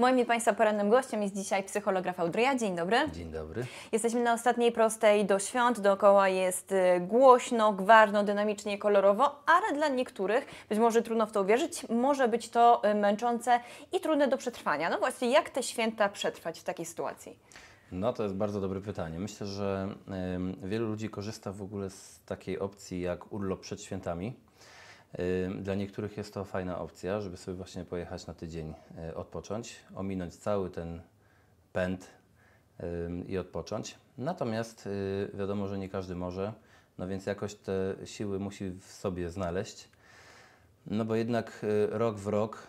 Moim i Państwa porannym gościem jest dzisiaj psycholog Rafał Dryja. Dzień dobry. Dzień dobry. Jesteśmy na ostatniej prostej do świąt. Dookoła jest y, głośno, gwarno, dynamicznie, kolorowo, ale dla niektórych, być może trudno w to uwierzyć, może być to y, męczące i trudne do przetrwania. No właśnie, jak te święta przetrwać w takiej sytuacji? No to jest bardzo dobre pytanie. Myślę, że y, wielu ludzi korzysta w ogóle z takiej opcji jak urlop przed świętami dla niektórych jest to fajna opcja, żeby sobie właśnie pojechać na tydzień y, odpocząć, ominąć cały ten pęd i odpocząć. Natomiast y, wiadomo, że nie każdy może, no więc jakoś te siły musi w sobie znaleźć. No bo jednak y, rok w rok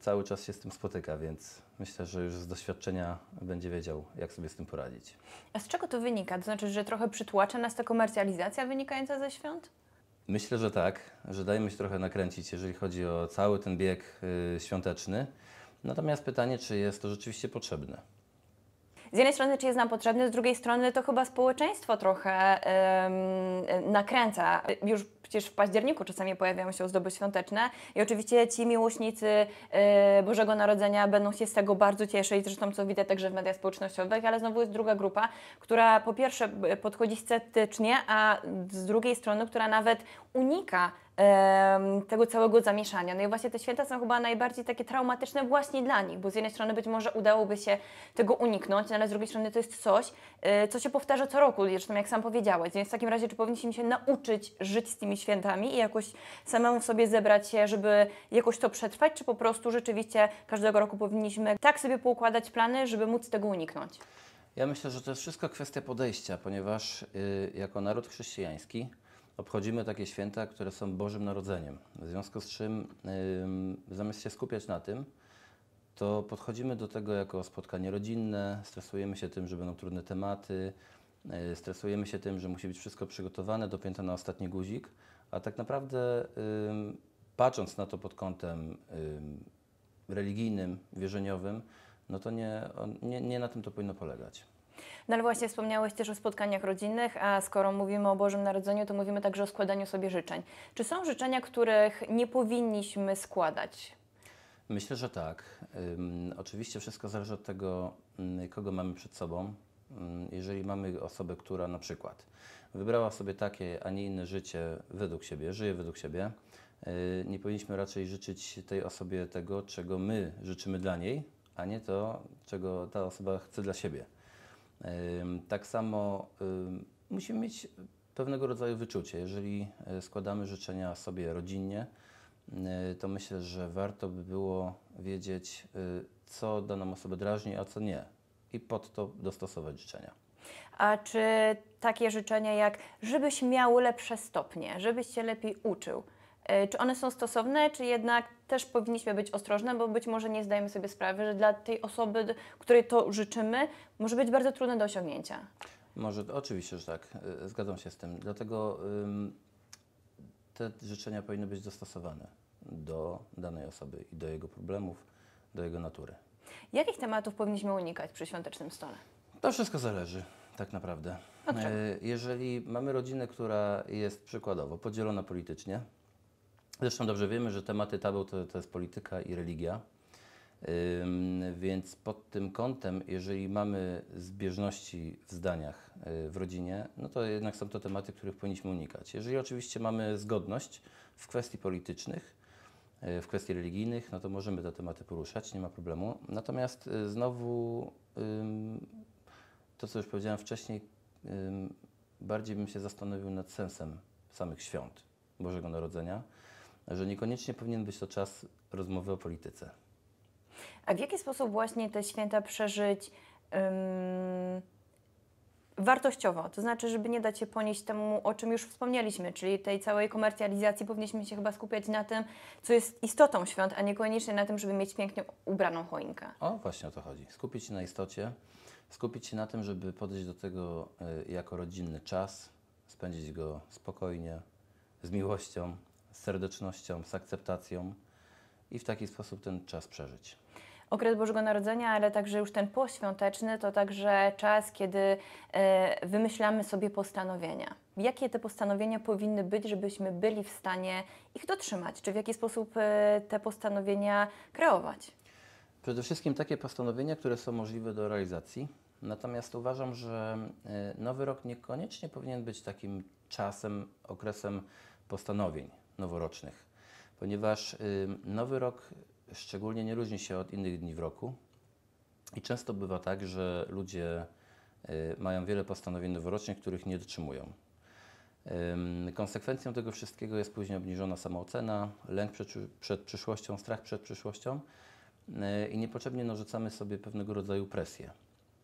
cały czas się z tym spotyka, więc myślę, że już z doświadczenia będzie wiedział, jak sobie z tym poradzić. A z czego to wynika? To znaczy, że trochę przytłacza nas ta komercjalizacja wynikająca ze świąt? Myślę, że tak, że dajmy się trochę nakręcić, jeżeli chodzi o cały ten bieg y, świąteczny. Natomiast pytanie, czy jest to rzeczywiście potrzebne? Z jednej strony, czy jest nam potrzebny, z drugiej strony to chyba społeczeństwo trochę nakręca. Już przecież w październiku czasami pojawiają się ozdoby świąteczne i oczywiście ci miłośnicy y, Bożego Narodzenia będą się z tego bardzo cieszyć, zresztą co widzę także w mediach społecznościowych, ale znowu jest druga grupa, która po pierwsze y, podchodzi sceptycznie, a z drugiej strony, która nawet unika tego całego zamieszania. No i właśnie te święta są chyba najbardziej takie traumatyczne właśnie dla nich, bo z jednej strony być może udałoby się tego uniknąć, ale z drugiej strony to jest coś, y, co się powtarza co roku, zresztą jak sam powiedziałeś. Więc w takim razie, czy powinniśmy się nauczyć żyć z tymi świętami i jakoś samemu w sobie zebrać się, żeby jakoś to przetrwać, czy po prostu rzeczywiście każdego roku powinniśmy tak sobie poukładać plany, żeby móc tego uniknąć? Ja myślę, że to jest wszystko kwestia podejścia, ponieważ yy, jako naród chrześcijański obchodzimy takie święta, które są Bożym Narodzeniem. W związku z czym yy, zamiast się skupiać na tym, to podchodzimy do tego jako spotkanie rodzinne, stresujemy się tym, że będą trudne tematy, y, stresujemy się tym, że musi być wszystko przygotowane, dopięte na ostatni guzik, a tak naprawdę patrząc na to pod kątem religijnym, wierzeniowym, no to nie, nie, nie na tym to powinno polegać. No ale właśnie wspomniałeś też o spotkaniach rodzinnych, a skoro mówimy o Bożym Narodzeniu, to mówimy także o składaniu sobie życzeń. Czy są życzenia, których nie powinniśmy składać? Myślę, że tak. oczywiście wszystko zależy od tego, mm, kogo mamy przed sobą, Mm, jeżeli mamy osobę, która na przykład wybrała sobie takie, a nie inne życie według siebie, żyje według siebie, y, nie powinniśmy raczej życzyć tej osobie tego, czego my życzymy dla niej, a nie to, czego ta osoba chce dla siebie. Tak samo y, musimy mieć pewnego rodzaju wyczucie. Jeżeli y, składamy życzenia sobie rodzinnie, to myślę, że warto by było wiedzieć, co daną osobę drażni, a co nie i pod to dostosować życzenia. A czy takie życzenia jak, żebyś miał lepsze stopnie, żebyś się lepiej uczył, y, czy one są stosowne, czy jednak też powinniśmy być ostrożne, bo być może nie zdajemy sobie sprawy, że dla tej osoby, której to życzymy, może być bardzo trudne do osiągnięcia? Może, oczywiście, że tak. Y, zgadzam się z tym. Dlatego ym, te życzenia powinny być dostosowane do danej osoby i do jego problemów, do jego natury. Jakich tematów powinniśmy unikać przy świątecznym stole? To wszystko zależy, tak naprawdę. E, jeżeli mamy rodzinę, która jest przykładowo podzielona politycznie, zresztą dobrze wiemy, że tematy tabu to, to jest polityka i religia, Ym, więc pod tym kątem, jeżeli mamy zbieżności w zdaniach yy, w rodzinie, no to jednak są to tematy, których powinniśmy unikać. Jeżeli oczywiście mamy zgodność w kwestii politycznych, E, w kwestii religijnych, no to możemy te tematy poruszać, nie ma problemu. Natomiast e, znowu to, co już powiedziałem wcześniej, bardziej bym się zastanowił nad sensem samych świąt Bożego Narodzenia, że niekoniecznie powinien być to czas rozmowy o polityce. A w jaki sposób właśnie te święta przeżyć? wartościowo, to znaczy, żeby nie dać się ponieść temu, o czym już wspomnieliśmy, czyli tej całej komercjalizacji, powinniśmy się chyba skupiać na tym, co jest istotą świąt, a niekoniecznie na tym, żeby mieć pięknie ubraną choinkę. O, właśnie o to chodzi. Skupić się na istocie, skupić się na tym, żeby podejść do tego y, jako rodzinny czas, spędzić go spokojnie, z miłością, z serdecznością, z akceptacją i w taki sposób ten czas przeżyć okres Bożego Narodzenia, ale także już ten poświąteczny, to także czas, kiedy e, wymyślamy sobie postanowienia. Jakie te postanowienia powinny być, żebyśmy byli w stanie ich dotrzymać? Czy w jaki sposób e, te postanowienia kreować? Przede wszystkim takie postanowienia, które są możliwe do realizacji. Natomiast uważam, że e, nowy rok niekoniecznie powinien być takim czasem, okresem postanowień noworocznych, ponieważ y, nowy rok szczególnie nie różni się od innych dni w roku. I często bywa tak, że ludzie y, mają wiele postanowień noworocznych, których nie dotrzymują. Konsekwencją tego wszystkiego jest później obniżona samoocena, lęk przed, przed przyszłością, strach przed przyszłością y, i niepotrzebnie narzucamy sobie pewnego rodzaju presję.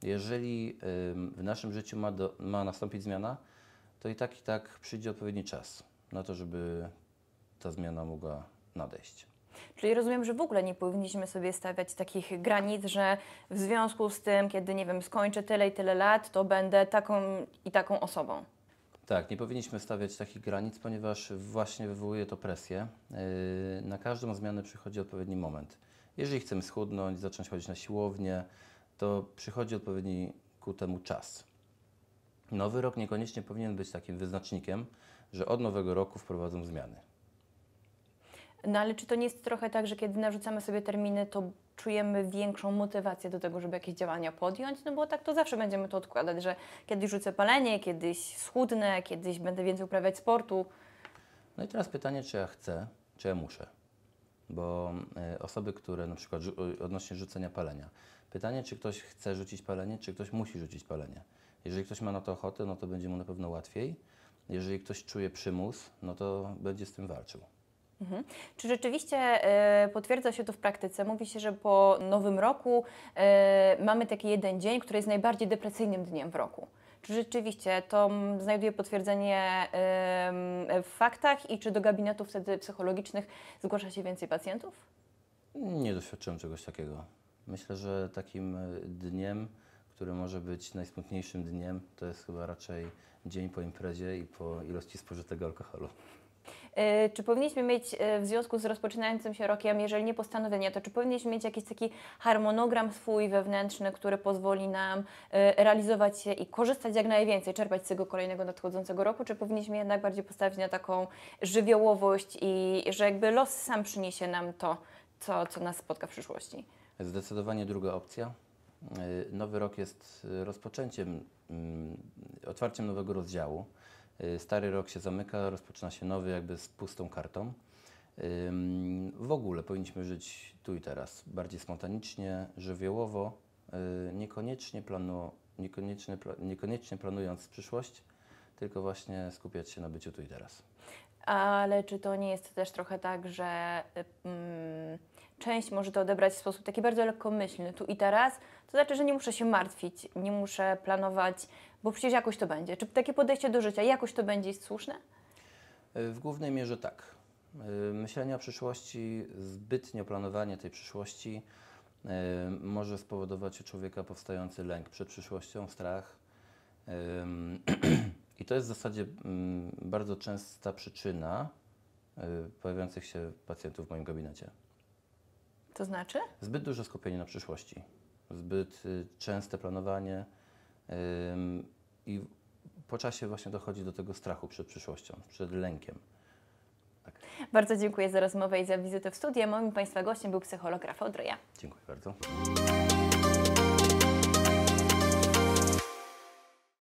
Jeżeli w naszym życiu ma, do, ma nastąpić zmiana, to i tak, i tak przyjdzie odpowiedni czas na to, żeby ta zmiana mogła nadejść. Czyli rozumiem, że w ogóle nie powinniśmy sobie stawiać takich granic, że w związku z tym, kiedy nie wiem, skończę tyle i tyle lat, to będę taką i taką osobą. Tak, nie powinniśmy stawiać takich granic, ponieważ właśnie wywołuje to presję. Yy, na każdą zmianę przychodzi odpowiedni moment. Jeżeli chcemy schudnąć, zacząć chodzić na siłownię, to przychodzi odpowiedni ku temu czas. Nowy rok niekoniecznie powinien być takim wyznacznikiem, że od nowego roku wprowadzą zmiany. No ale czy to nie jest trochę tak, że kiedy narzucamy sobie terminy, to czujemy większą motywację do tego, żeby jakieś działania podjąć, no bo tak to zawsze będziemy to odkładać, że kiedyś rzucę palenie, kiedyś schudnę, kiedyś będę więcej uprawiać sportu. No i teraz pytanie, czy ja chcę, czy ja muszę. Bo e, osoby, które na przykład y, odnośnie rzucenia palenia, pytanie, czy ktoś chce rzucić palenie, czy ktoś musi rzucić palenie. Jeżeli ktoś ma na to ochotę, no to będzie mu na pewno łatwiej. Jeżeli ktoś czuje przymus, no to będzie z tym walczył. Mhm. Czy rzeczywiście y, potwierdza się to w praktyce? Mówi się, że po nowym roku y, mamy taki jeden dzień, który jest najbardziej depresyjnym dniem w roku. Czy rzeczywiście to znajduje potwierdzenie y, w faktach i czy do gabinetów wtedy psychologicznych zgłasza się więcej pacjentów? Nie doświadczyłem czegoś takiego. Myślę, że takim e, dniem, który może być najsmutniejszym dniem, to jest chyba raczej dzień po imprezie i po ilości spożytego alkoholu. E, czy powinniśmy mieć e, w związku z rozpoczynającym się rokiem, jeżeli nie postanowienia, to czy powinniśmy mieć jakiś taki harmonogram swój wewnętrzny, który pozwoli nam e, realizować się i korzystać jak najwięcej, czerpać z tego kolejnego nadchodzącego roku, czy powinniśmy jednak bardziej postawić na taką żywiołowość i że jakby los sam przyniesie nam to, co, co nas spotka w przyszłości? Zdecydowanie druga opcja. Nowy rok jest rozpoczęciem, mm, otwarciem nowego rozdziału. Y, stary rok się zamyka, rozpoczyna się nowy jakby z pustą kartą. W ogóle powinniśmy żyć tu i teraz, bardziej spontanicznie, żywiołowo, y, niekoniecznie, planu, niekoniecznie, niekoniecznie planując przyszłość, tylko właśnie skupiać się na byciu tu i teraz ale czy to nie jest też trochę tak, że mm, część może to odebrać w sposób taki bardzo lekkomyślny, tu i teraz, to znaczy, że nie muszę się martwić, nie muszę planować, bo przecież jakoś to będzie. Czy takie podejście do życia jakoś to będzie jest słuszne? E, w głównej mierze tak. E, myślenie o przyszłości, zbytnio planowanie tej przyszłości e, może spowodować u człowieka powstający lęk przed przyszłością, strach. I to jest w zasadzie mm, bardzo częsta przyczyna y, pojawiających się pacjentów w moim gabinecie. To znaczy? Zbyt duże skupienie na przyszłości, zbyt y, częste planowanie i po czasie właśnie dochodzi do tego strachu przed przyszłością, przed lękiem. Tak. Bardzo dziękuję za rozmowę i za wizytę w studiu. Moim Państwa gościem był psycholog Rafał Dryja. Dziękuję bardzo.